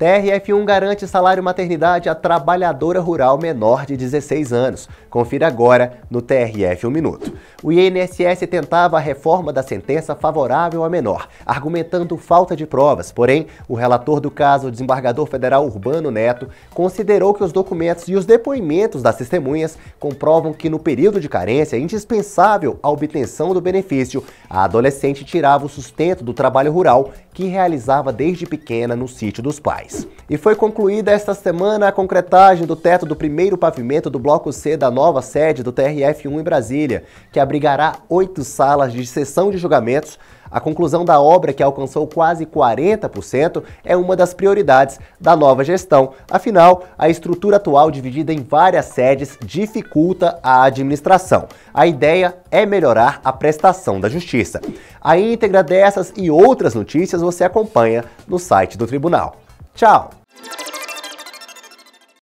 TRF1 garante salário maternidade a trabalhadora rural menor de 16 anos. Confira agora no TRF 1 Minuto. O INSS tentava a reforma da sentença favorável à menor, argumentando falta de provas. Porém, o relator do caso, o desembargador federal Urbano Neto, considerou que os documentos e os depoimentos das testemunhas comprovam que no período de carência indispensável à obtenção do benefício, a adolescente tirava o sustento do trabalho rural que realizava desde pequena no sítio dos pais reais. E foi concluída esta semana a concretagem do teto do primeiro pavimento do Bloco C da nova sede do TRF1 em Brasília, que abrigará oito salas de sessão de julgamentos a conclusão da obra, que alcançou quase 40%, é uma das prioridades da nova gestão. Afinal, a estrutura atual, dividida em várias sedes, dificulta a administração. A ideia é melhorar a prestação da justiça. A íntegra dessas e outras notícias você acompanha no site do tribunal. Tchau!